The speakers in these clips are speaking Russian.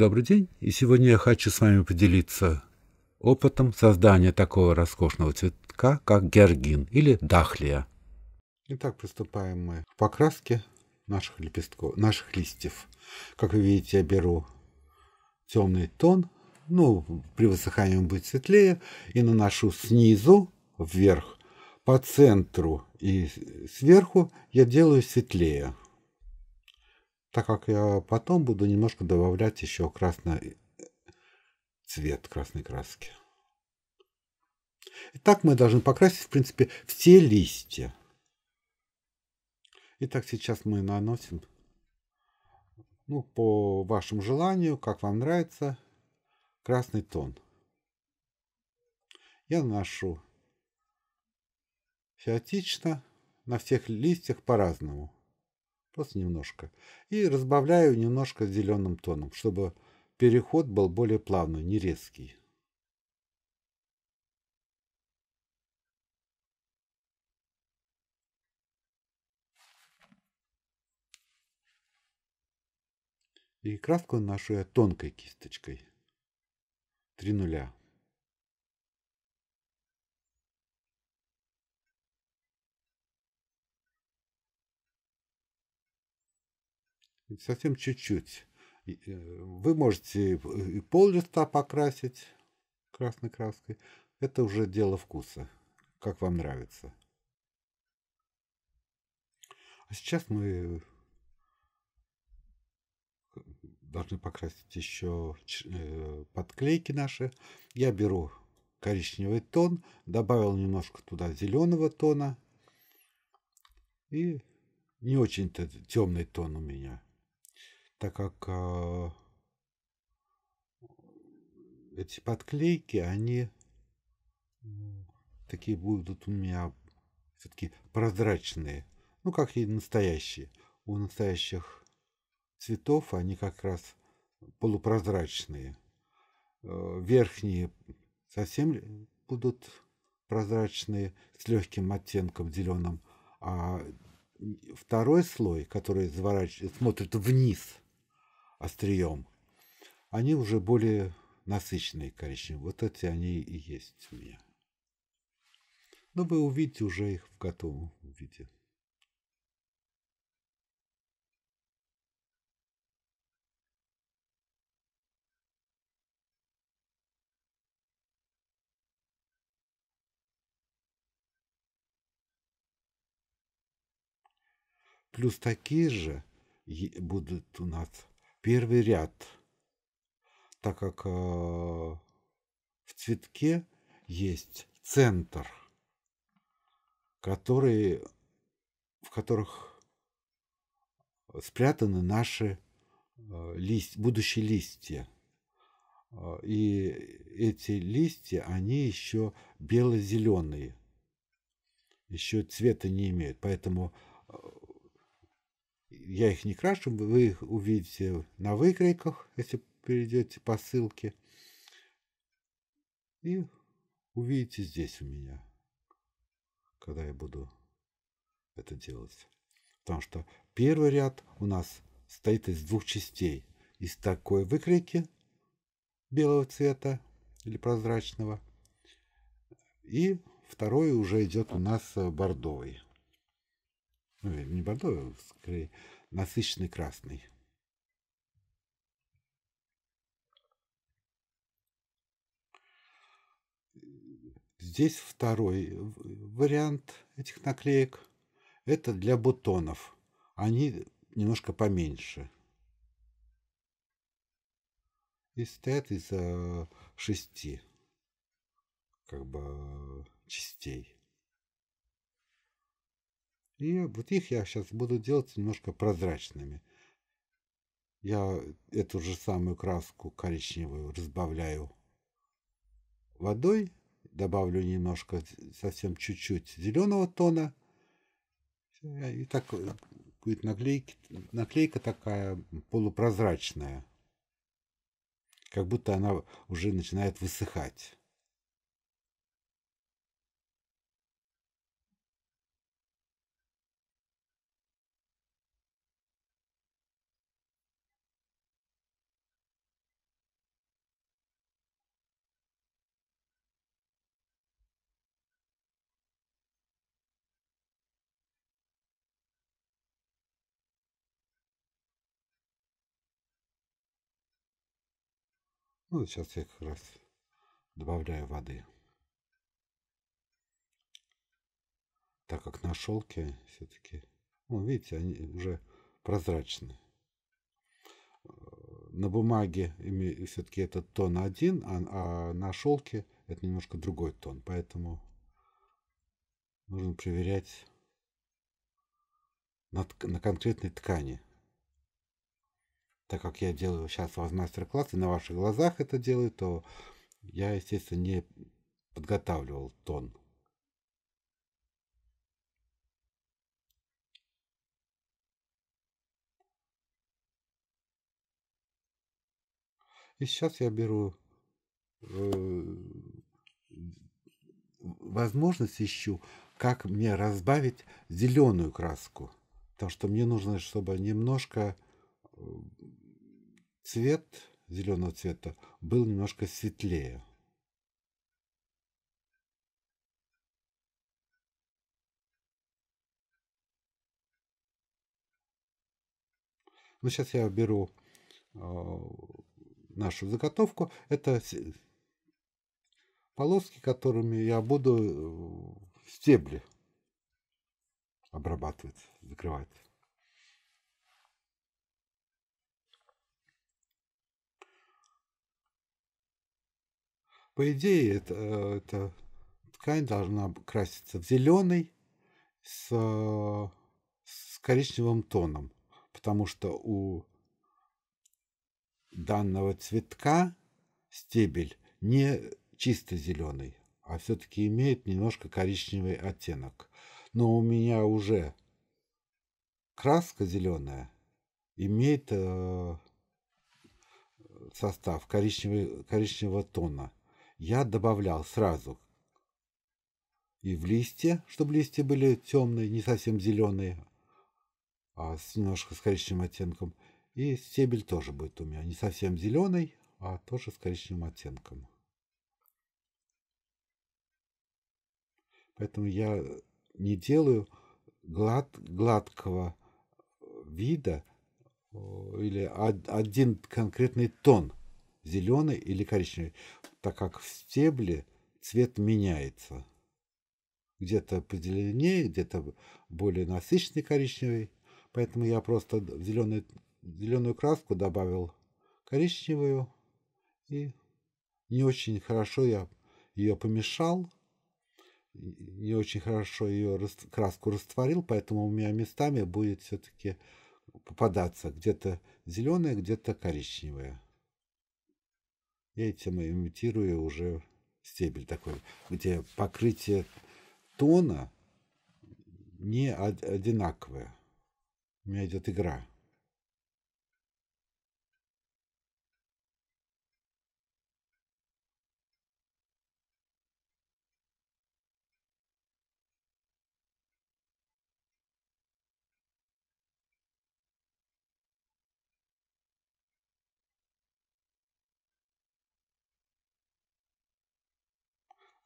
Добрый день, и сегодня я хочу с вами поделиться опытом создания такого роскошного цветка, как георгин или дахлия. Итак, приступаем мы к покраске наших лепестков, наших листьев. Как вы видите, я беру темный тон, ну, при высыхании он будет светлее, и наношу снизу вверх, по центру и сверху я делаю светлее так как я потом буду немножко добавлять еще красный э, цвет красной краски. Итак, мы должны покрасить, в принципе, все листья. Итак, сейчас мы наносим ну, по вашему желанию, как вам нравится, красный тон. Я наношу фиатично на всех листьях по-разному просто немножко, и разбавляю немножко зеленым тоном, чтобы переход был более плавный, не резкий. И краску наношу я тонкой кисточкой. Три нуля. совсем чуть-чуть. Э, вы можете и пол листа покрасить красной краской. Это уже дело вкуса, как вам нравится. А сейчас мы должны покрасить еще э, подклейки наши. Я беру коричневый тон, добавил немножко туда зеленого тона. И не очень-то темный тон у меня так как э, эти подклейки, они такие будут у меня все-таки прозрачные, ну как и настоящие. У настоящих цветов они как раз полупрозрачные. Э, верхние совсем будут прозрачные с легким оттенком зеленым, а второй слой, который заворачивает, смотрит вниз – острием. Они уже более насыщенные коричневые. Вот эти они и есть у меня. Но вы увидите уже их в готовом виде. Плюс такие же будут у нас первый ряд, так как э, в цветке есть центр, который, в которых спрятаны наши э, лист, будущие листья. Э, и эти листья, они еще бело-зеленые, еще цвета не имеют. Поэтому я их не крашу, вы их увидите на выкройках, если перейдете по ссылке. И увидите здесь у меня, когда я буду это делать. Потому что первый ряд у нас состоит из двух частей. Из такой выкройки белого цвета или прозрачного. И второй уже идет у нас э, бордовый ну, не бордовый, а скорее насыщенный красный. Здесь второй э, э, вариант этих наклеек. Это для бутонов. Они немножко поменьше. И стоят из шести как бы э, частей. И вот их я сейчас буду делать немножко прозрачными. Я эту же самую краску коричневую разбавляю водой, добавлю немножко, совсем чуть-чуть зеленого тона. И так будет наклейки, наклейка такая полупрозрачная, как будто она уже начинает высыхать. Ну, сейчас я как раз добавляю воды. Так как на шелке все-таки, ну, видите, они уже прозрачные. На бумаге все-таки этот тон один, а, а на шелке это немножко другой тон. Поэтому нужно проверять на, на конкретной ткани так как я делаю сейчас у мастер-класс и на ваших глазах это делаю, то я, естественно, не подготавливал тон. И сейчас я беру э, возможность, ищу, как мне разбавить зеленую краску. Потому что мне нужно, чтобы немножко э, Цвет зеленого цвета был немножко светлее. Ну, сейчас я беру а, нашу заготовку. Это полоски, которыми я буду э, стебли обрабатывать, закрывать. По идее, э, эта это ткань должна краситься в зеленый с, э, с коричневым тоном, потому что у данного цветка стебель не чисто зеленый, а все-таки имеет немножко коричневый оттенок. Но у меня уже краска зеленая имеет э, состав коричневый, коричневого тона – я добавлял сразу. И в листья, чтобы листья были темные, не совсем зеленые, а с немножко с коричневым оттенком. И стебель тоже будет у меня не совсем зеленый, а тоже с коричневым оттенком. Поэтому я не делаю глад, гладкого вида э, или один конкретный тон – зеленый или коричневый, так как в стебле цвет меняется. Где-то позеленее, где-то более насыщенный коричневый. Поэтому я просто в зеленый, зеленую краску добавил коричневую. И не очень хорошо я ее помешал. Не очень хорошо ее краску растворил, поэтому у меня местами будет все-таки попадаться где-то зеленое, где-то коричневое этим имитируя уже стебель такой, где покрытие тона не одинаковое. У меня идет игра.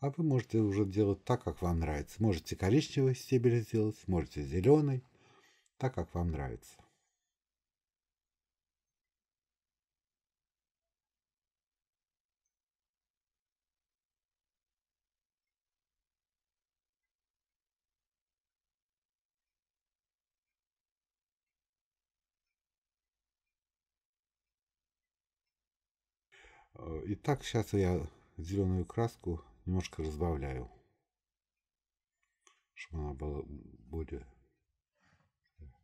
А вы можете уже делать так, как вам нравится. Можете коричневый стебель сделать, можете зеленый, так, как вам нравится. Э, итак, сейчас я зеленую краску немножко разбавляю, чтобы она была более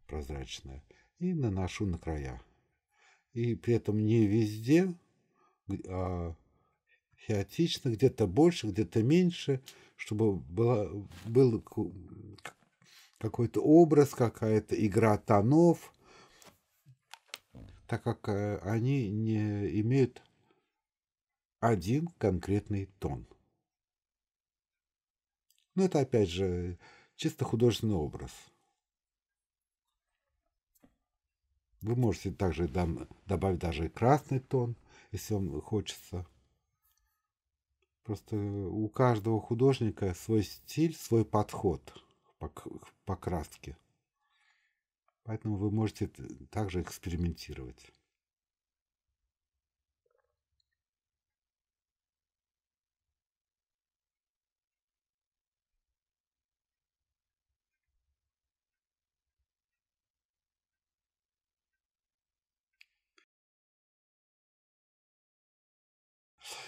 прозрачная. И наношу на края. И при этом не везде, а хаотично, где-то больше, где-то меньше, чтобы была, был какой-то образ, какая-то игра тонов, так как э, они не имеют один конкретный тон. Но ну, это, опять же, чисто художественный образ. Вы можете также добавить даже красный тон, если вам хочется. Просто у каждого художника свой стиль, свой подход к покраске. Поэтому вы можете также экспериментировать.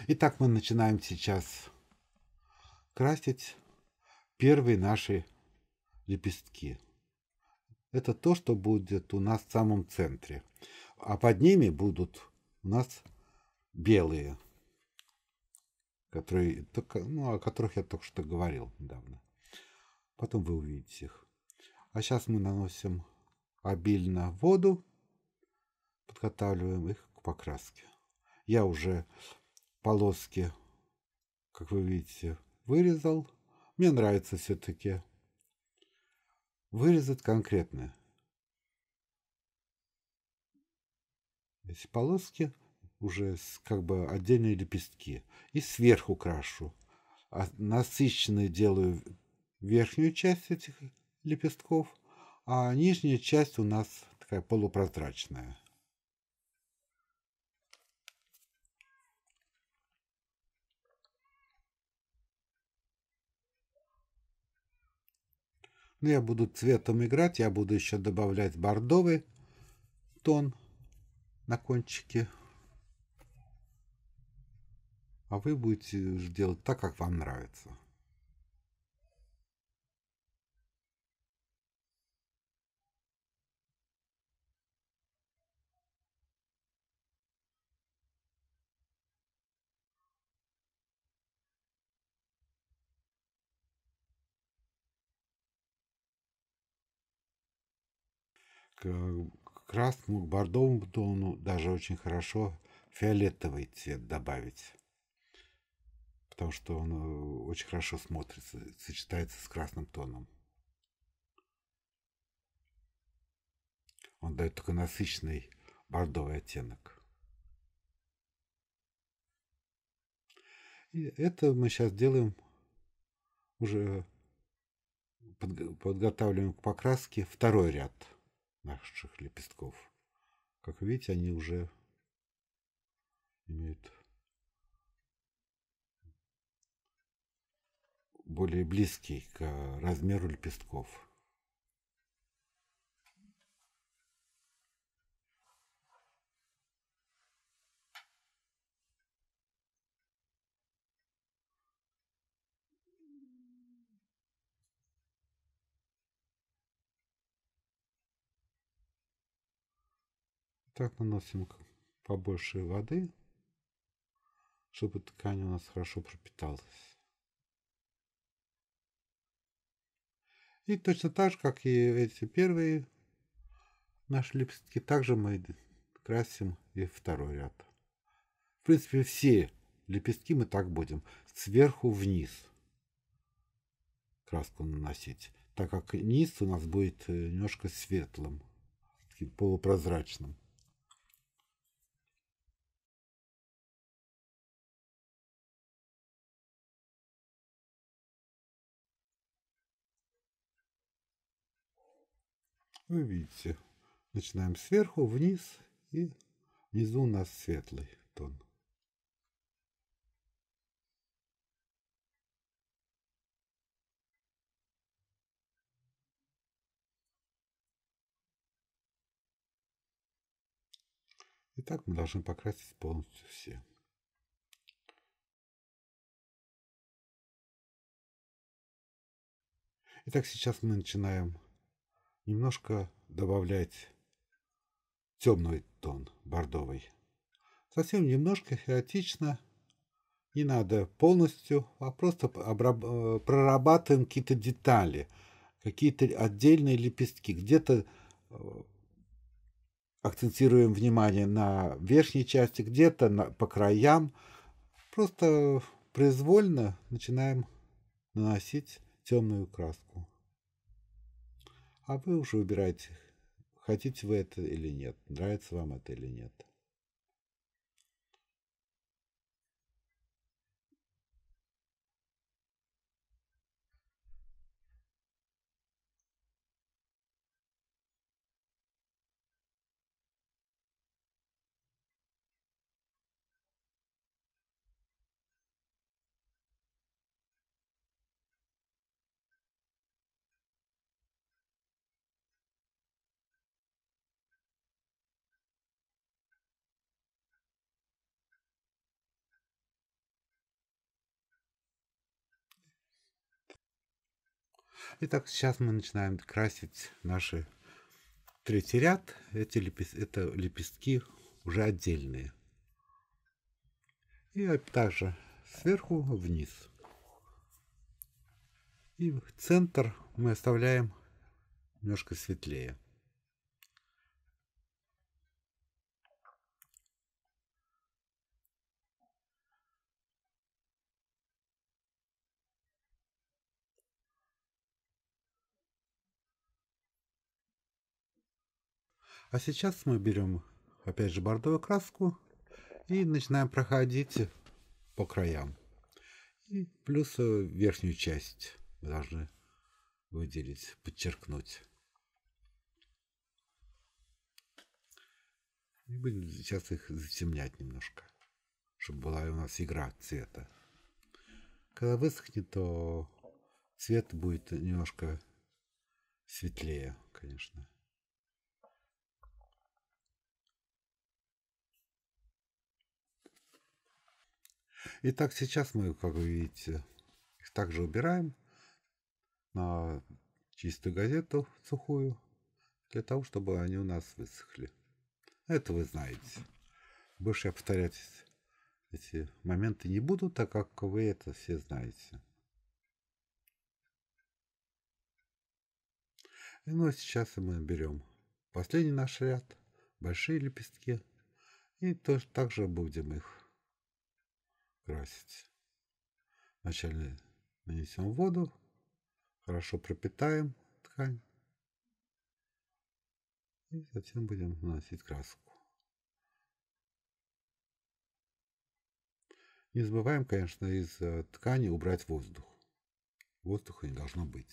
Итак, мы начинаем сейчас красить первые наши лепестки. Это то, что будет у нас в самом центре. А под ними будут у нас белые, которые, ну, о которых я только что говорил недавно. Потом вы увидите их. А сейчас мы наносим обильно воду, подготавливаем их к покраске. Я уже полоски, как вы видите, вырезал. Мне нравится все-таки вырезать конкретно. Эти полоски уже как бы отдельные лепестки. И сверху крашу. А насыщенной делаю верхнюю часть этих лепестков, а нижняя часть у нас такая полупрозрачная. Но ну, я буду цветом играть, я буду еще добавлять бордовый тон на кончике. А вы будете делать так, как вам нравится. к красному, к бордовому тону даже очень хорошо фиолетовый цвет добавить. Потому что он э, очень хорошо смотрится, сочетается с красным тоном. Он дает только насыщенный бордовый оттенок. И это мы сейчас делаем уже подготавливаем к покраске второй ряд наших лепестков. Как видите, они уже имеют более близкий к размеру лепестков. Так наносим побольше воды, чтобы ткань у нас хорошо пропиталась. И точно так же, как и эти первые наши лепестки, также мы красим и второй ряд. В принципе, все лепестки мы так будем сверху вниз краску наносить, так как низ у нас будет э, немножко светлым, таким полупрозрачным. Вы ну, видите, начинаем сверху вниз, и внизу у нас светлый тон. Итак, мы должны покрасить полностью все. Итак, сейчас мы начинаем немножко добавлять темный тон, бордовый. Совсем немножко хаотично, не надо полностью, а просто э, прорабатываем какие-то детали, какие-то отдельные лепестки. Где-то э, акцентируем внимание на верхней части, где-то по краям. Просто произвольно начинаем наносить темную краску. А вы уже выбираете, хотите вы это или нет, нравится вам это или нет. Итак, сейчас мы начинаем красить наши третий ряд. Эти лепес... Это лепестки уже отдельные. И также сверху вниз. И центр мы оставляем немножко светлее. А сейчас мы берем опять же бордовую краску и начинаем проходить по краям. И плюс э, верхнюю часть мы должны выделить, подчеркнуть. И будем сейчас их затемнять немножко, чтобы была у нас игра цвета. Когда высохнет, то цвет будет немножко светлее, конечно. Итак, сейчас мы, как вы видите, их также убираем на чистую газету сухую, для того, чтобы они у нас высохли. Это вы знаете. Больше я повторять эти моменты не буду, так как вы это все знаете. И ну, а сейчас мы берем последний наш ряд, большие лепестки, и тоже также будем их краситься. Вначале нанесем воду, хорошо пропитаем ткань. И затем будем наносить краску. Не забываем, конечно, из ткани убрать воздух. Воздуха не должно быть.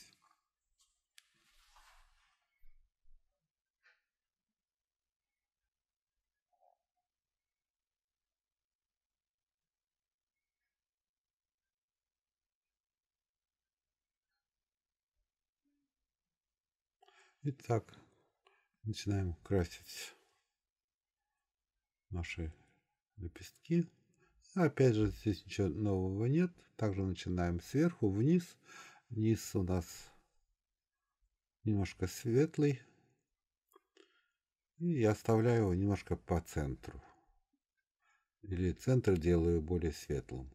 Итак, начинаем красить наши лепестки. Опять же, здесь ничего нового нет. Также начинаем сверху вниз. Низ у нас немножко светлый. И я оставляю его немножко по центру. Или центр делаю более светлым.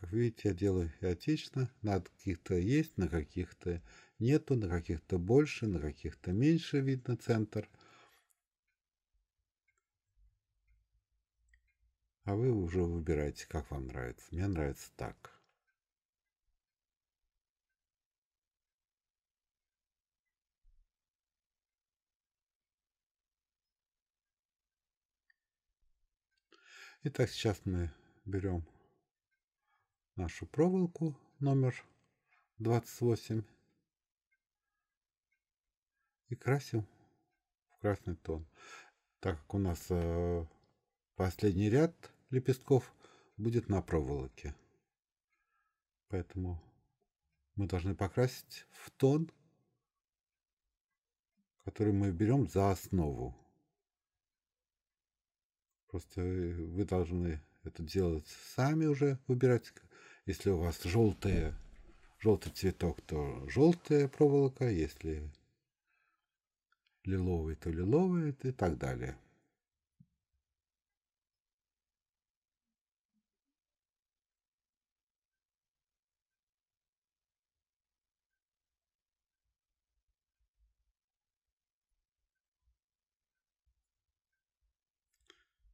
Как видите, я делаю хаотично. На каких-то есть, на каких-то нету, на каких-то больше, на каких-то меньше видно центр. А вы уже выбираете, как вам нравится. Мне нравится так. Итак, сейчас мы берем нашу проволоку номер 28 и красим в красный тон. Так как у нас э, последний ряд лепестков будет на проволоке. Поэтому мы должны покрасить в тон, который мы берем за основу. Просто э, вы должны это делать сами уже, выбирать если у вас желтые, желтый цветок, то желтая проволока, если лиловый, то лиловый и так далее.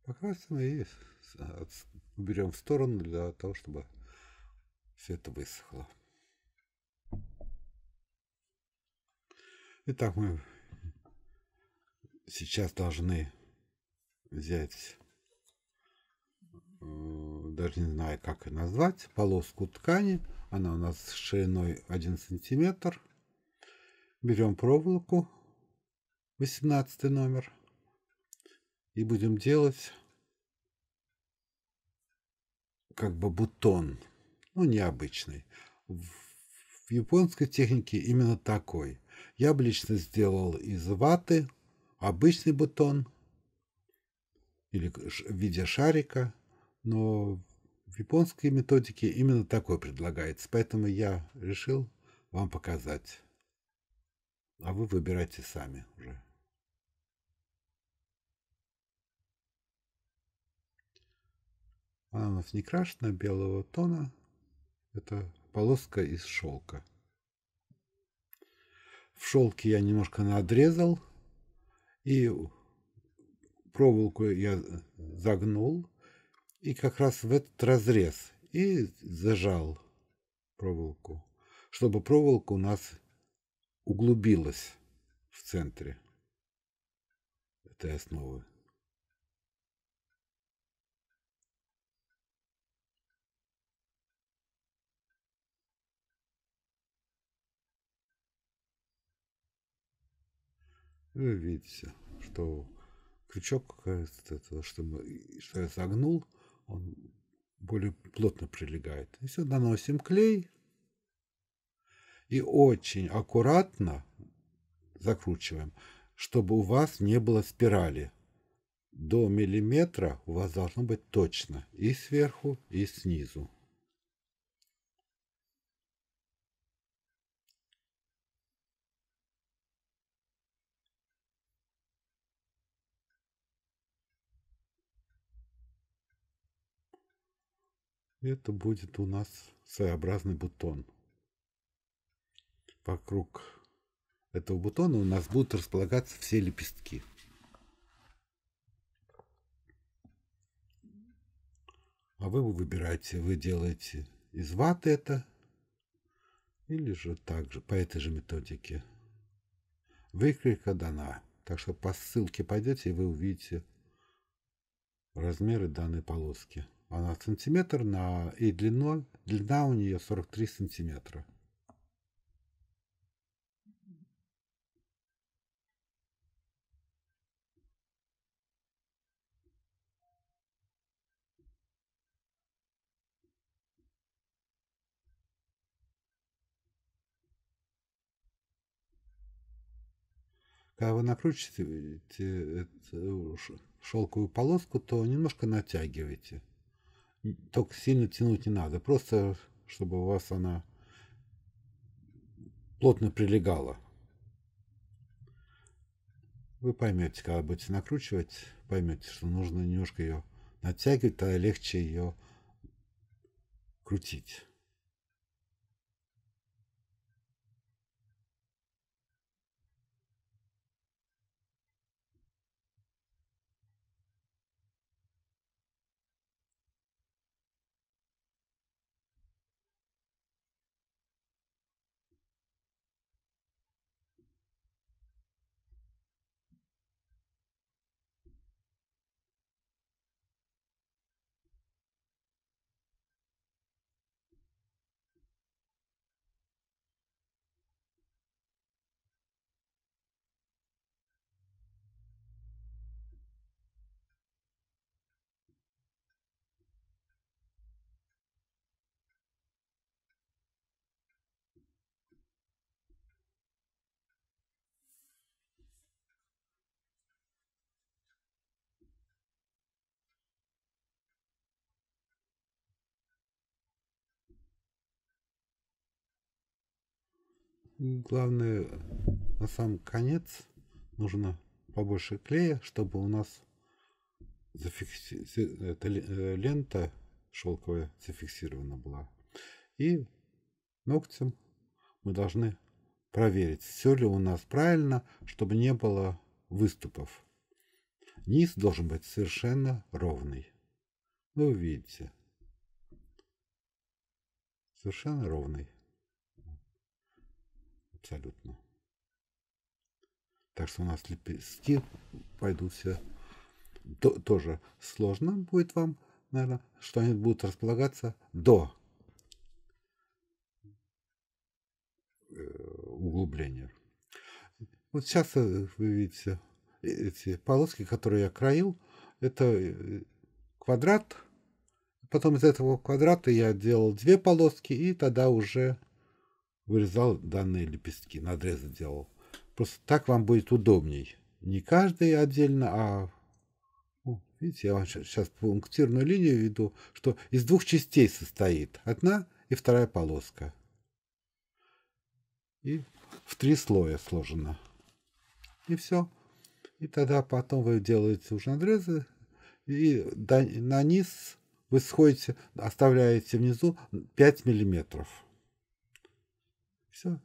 покрасим и уберем в сторону для того, чтобы все это высохло. Итак, мы сейчас должны взять, э, даже не знаю, как ее назвать, полоску ткани. Она у нас шириной 1 сантиметр. Берем проволоку, 18 номер, и будем делать как бы бутон ну, необычный. В японской технике именно такой. Я бы лично сделал из ваты обычный бутон или в виде шарика, но в японской методике именно такой предлагается, поэтому я решил вам показать. А вы выбирайте сами уже. Ананас не крашена, белого тона – это полоска из шелка. В шелке я немножко надрезал, и проволоку я загнул, и как раз в этот разрез, и зажал проволоку, чтобы проволока у нас углубилась в центре этой основы. вы ну, видите, что крючок, это, что, мы, что я согнул, он более плотно прилегает. И все, наносим клей и очень аккуратно закручиваем, чтобы у вас не было спирали. До миллиметра у вас должно быть точно и сверху, и снизу. это будет у нас своеобразный бутон. Вокруг этого бутона у нас будут располагаться все лепестки. А вы выбираете, вы делаете из ваты это, или же также по этой же методике. Выкройка дана. Так что по ссылке пойдете, и вы увидите размеры данной полоски. Она сантиметр на... и длиной, длина у нее 43 сантиметра. когда вы накручиваете э, шелковую полоску, то немножко натягиваете только сильно тянуть не надо, просто чтобы у вас она плотно прилегала. Вы поймете, когда будете накручивать, поймете, что нужно немножко ее натягивать, тогда легче ее крутить. Главное, на сам конец нужно побольше клея, чтобы у нас зафикси... эта э, лента шелковая зафиксирована была. И ногтем мы должны проверить, все ли у нас правильно, чтобы не было выступов. Низ должен быть совершенно ровный. Ну, вы видите. Совершенно ровный абсолютно. Так что у нас лепестки пойдут все то, тоже сложно будет вам, наверное, что они будут располагаться до э, углубления. Вот сейчас э, вы видите эти полоски, которые я краил. Это э, квадрат. Потом из этого квадрата я делал две полоски, и тогда уже вырезал данные лепестки, надрезы делал. Просто так вам будет удобней. Не каждый отдельно, а... Ну, видите, я вам сейчас пунктирную линию веду, что из двух частей состоит. Одна и вторая полоска. И в три слоя сложено. И все. И тогда потом вы делаете уже надрезы, и на низ вы сходите, оставляете внизу 5 миллиметров. Все.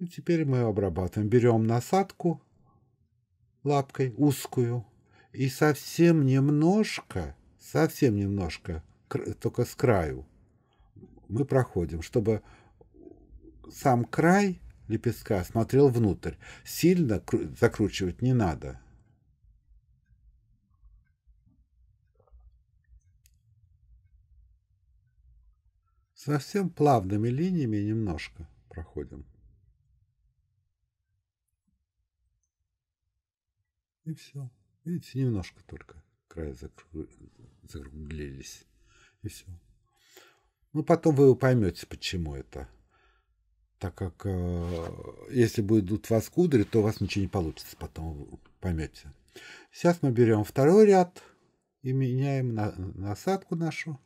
И теперь мы обрабатываем. Берем насадку лапкой узкую и совсем немножко, совсем немножко, только с краю мы проходим, чтобы сам край лепестка смотрел внутрь. Сильно закручивать не надо. Совсем плавными линиями немножко проходим. И все. Видите, немножко только края закруглились. И все. Ну, потом вы поймете, почему это. Так как э, если будут вас кудри, то у вас ничего не получится, потом вы поймете. Сейчас мы берем второй ряд и меняем на, насадку нашу.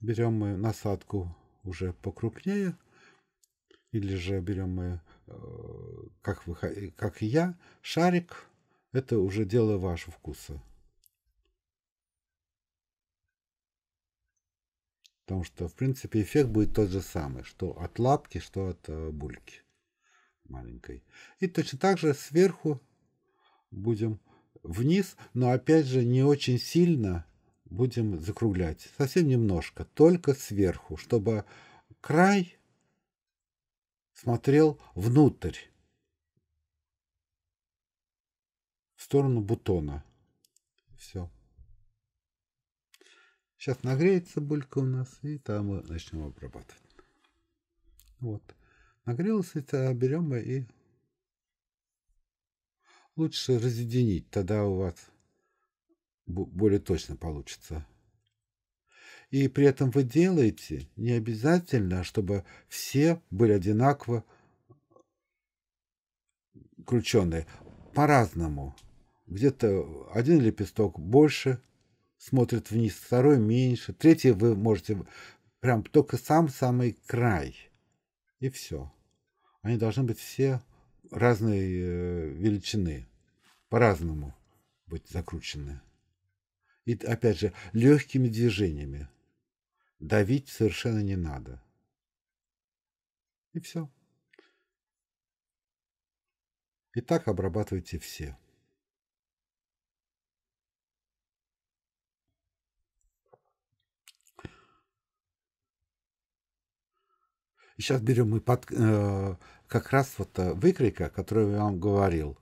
Берем мы насадку уже покрупнее или же берем мы, э, как, вы, как и я, шарик, это уже дело вашего вкуса. Потому что, в принципе, эффект будет тот же самый, что от лапки, что от э, бульки маленькой. И точно так же сверху будем вниз, но опять же не очень сильно будем закруглять, совсем немножко, только сверху, чтобы край смотрел внутрь, в сторону бутона. Все. Сейчас нагреется булька у нас, и там мы начнем обрабатывать. Вот. Нагрелось это, берем мы и лучше разъединить, тогда у вас более точно получится. И при этом вы делаете не обязательно, чтобы все были одинаково крученые, по-разному. Где-то один лепесток больше смотрит вниз, второй меньше, третий вы можете прям только сам самый край. И все. Они должны быть все разной э, величины, по-разному быть закручены. И опять же, легкими движениями давить совершенно не надо. И все. И так обрабатывайте все. И сейчас берем мы под, э, как раз вот э, выкройка, которую я вам говорил,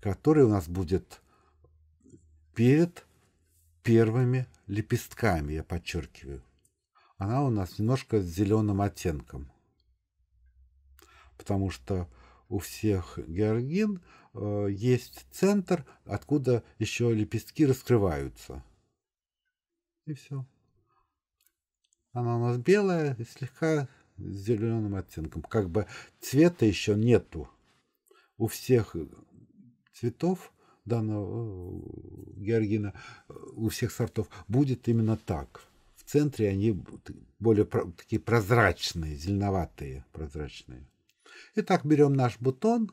который у нас будет перед первыми лепестками, я подчеркиваю. Она у нас немножко с зеленым оттенком. Потому что у всех георгин э, есть центр, откуда еще лепестки раскрываются. И все. Она у нас белая и слегка с зеленым оттенком. Как бы цвета еще нету. У всех цветов данного э, георгина э, у всех сортов будет именно так. В центре они более такие прозрачные, зеленоватые, прозрачные. Итак, берем наш бутон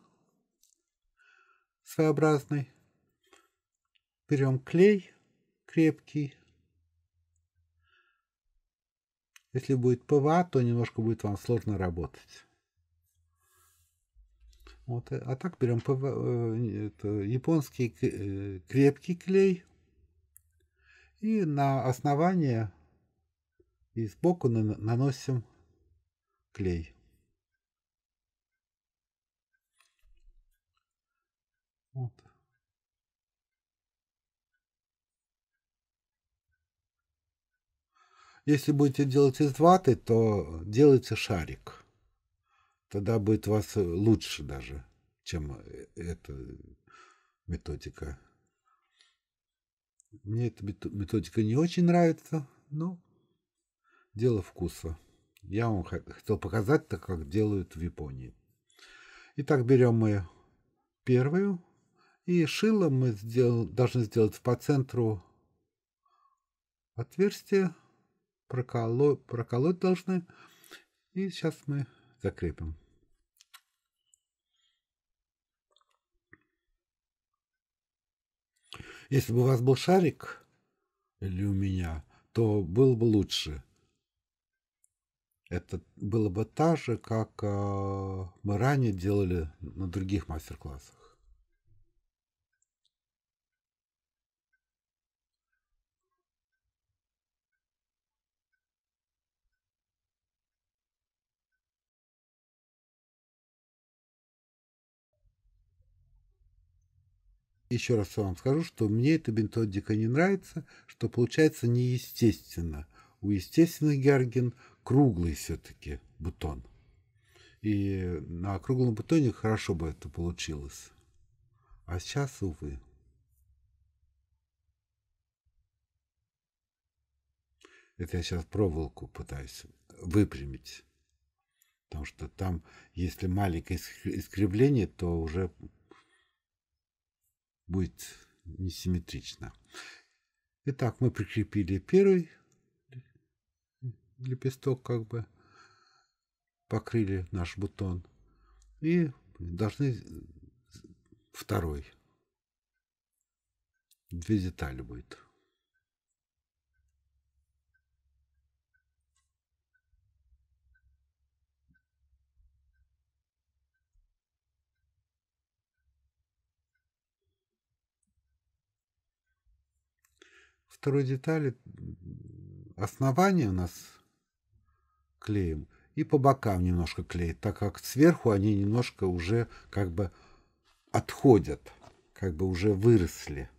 своеобразный, берем клей крепкий. Если будет ПВА, то немножко будет вам сложно работать. Вот. Э, а так берем ПВ, э, это, японский э, крепкий клей и на основание и сбоку наносим клей. Вот. Если будете делать из ваты, то делайте шарик тогда будет вас э, лучше даже, чем э, эта методика. Мне эта методика не очень нравится, но дело вкуса. Я вам хотел показать так, как делают в Японии. Итак, берем мы первую. И шило мы сделал, должны сделать по центру отверстие. Проколоть, проколоть должны. И сейчас мы закрепим. Если бы у вас был шарик, или у меня, то было бы лучше. Это было бы так же, как э, мы ранее делали на других мастер-классах. еще раз вам скажу, что мне эта методика не нравится, что получается неестественно. У естественных георгин круглый все-таки бутон. И на круглом бутоне хорошо бы это получилось. А сейчас, увы. Это я сейчас проволоку пытаюсь выпрямить. Потому что там, если маленькое искривление, то уже будет несимметрично. Итак, мы прикрепили первый лепесток, как бы покрыли наш бутон. И должны второй. Две детали будет. второй детали основание у нас клеим и по бокам немножко клеит, так как сверху они немножко уже как бы отходят, как бы уже выросли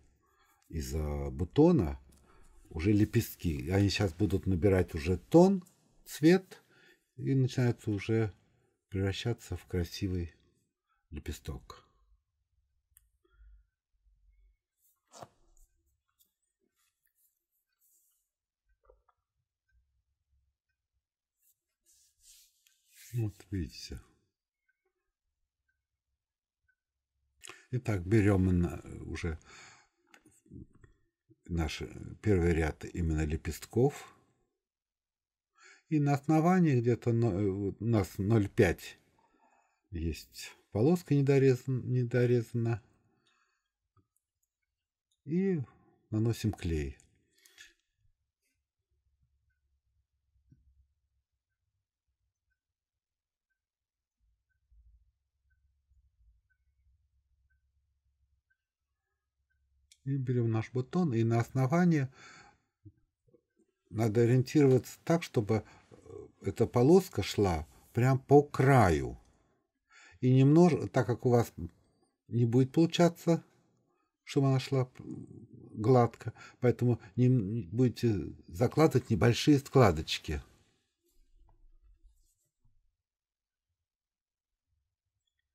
из бутона, уже лепестки. Они сейчас будут набирать уже тон, цвет и начинаются уже превращаться в красивый лепесток. Вот видите. Итак, берем уже наш э, первый ряд именно лепестков. И на основании где-то э, у нас 0,5 есть полоска недорезана, недорезана. И наносим клей. и берем наш бутон, и на основании надо ориентироваться так, чтобы э, эта полоска шла прям по краю. И немножко, так как у вас не будет получаться, чтобы она шла гладко, поэтому не, будете закладывать небольшие складочки.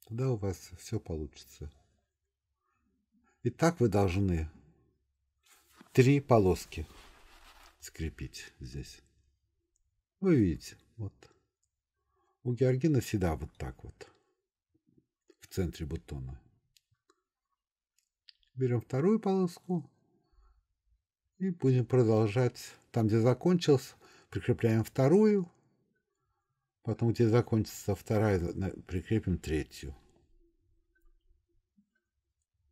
Тогда у вас все получится. Итак, вы должны три полоски скрепить здесь. Вы видите, вот. У Георгина всегда вот так вот, в центре бутона. Берем вторую полоску и будем продолжать. Там, где закончился, прикрепляем вторую. Потом, где закончится вторая, прикрепим третью.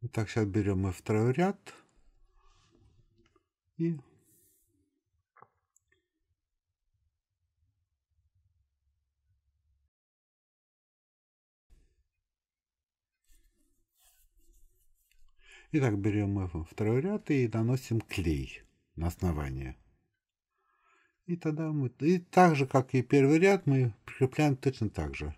Итак, сейчас берем мы второй ряд и Итак, берем мы второй ряд и наносим клей на основание. И тогда мы, и так же, как и первый ряд, мы прикрепляем точно так же.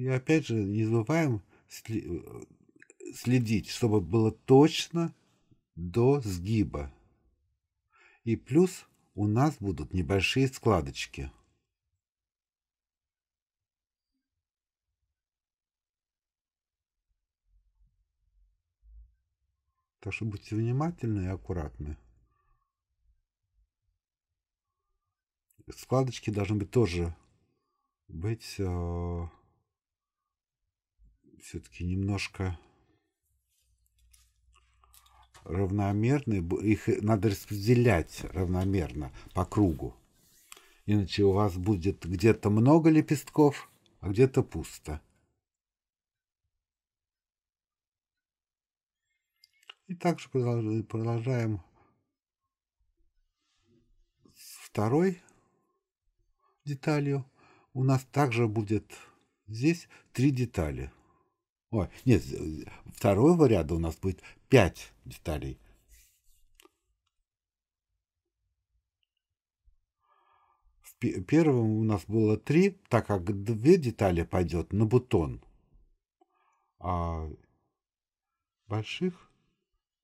И опять же, не забываем э, следить, чтобы было точно до сгиба. И плюс у нас будут небольшие складочки. Так что будьте внимательны и аккуратны. Складочки должны быть тоже быть э, все-таки немножко равномерные, их надо распределять равномерно по кругу. Иначе у вас будет где-то много лепестков, а где-то пусто. И также продолжаем с второй деталью. У нас также будет здесь три детали – Ой, нет, второго ряда у нас будет пять деталей. В первом у нас было три, так как две детали пойдет на бутон. А больших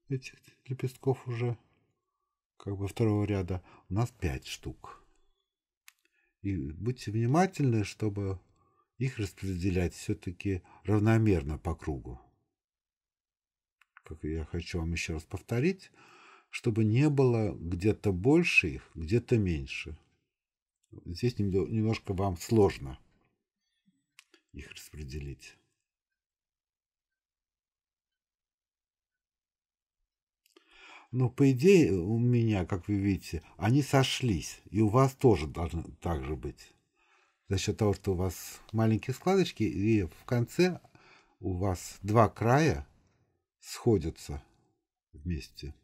этих лепестков уже как бы второго ряда у нас пять штук. И будьте внимательны, чтобы их распределять все-таки равномерно по кругу. Как я хочу вам еще раз повторить, чтобы не было где-то больше их, где-то меньше. Здесь немножко вам сложно их распределить. Но по идее у меня, как вы видите, они сошлись, и у вас тоже должно так же быть за счет того, что у вас маленькие складочки, и в конце у вас два края сходятся вместе.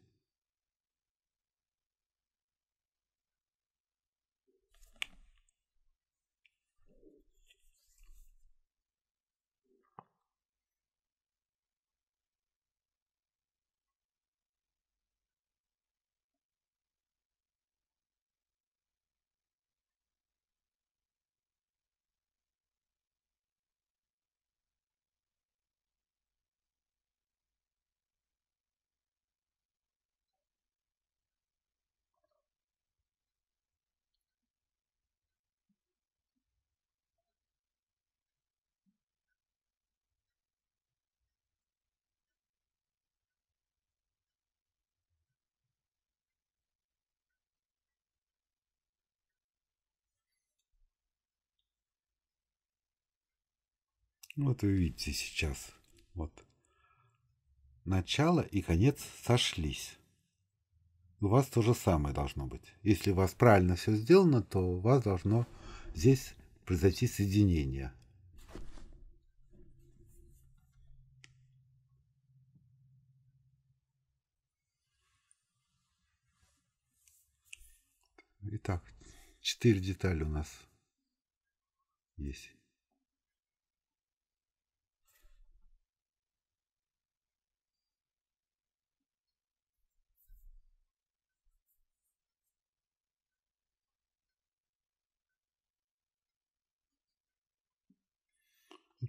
Ну, вот вы видите сейчас. Вот. Начало и конец сошлись. У вас то же самое должно быть. Если у вас правильно все сделано, то у вас должно здесь произойти соединение. Итак, четыре детали у нас есть.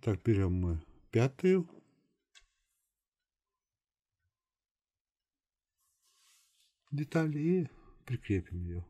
Так берем мы пятую. деталь и прикрепим ее.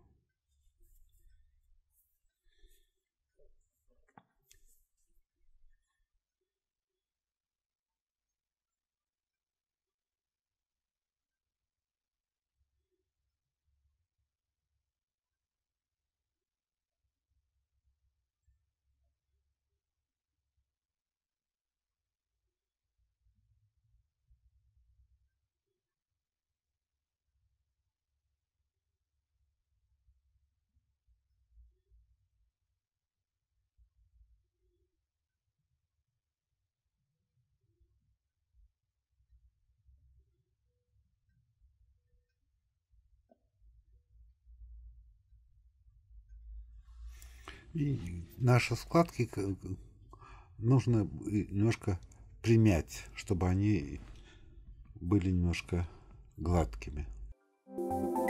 И наши складки нужно немножко примять, чтобы они были немножко гладкими. Thank you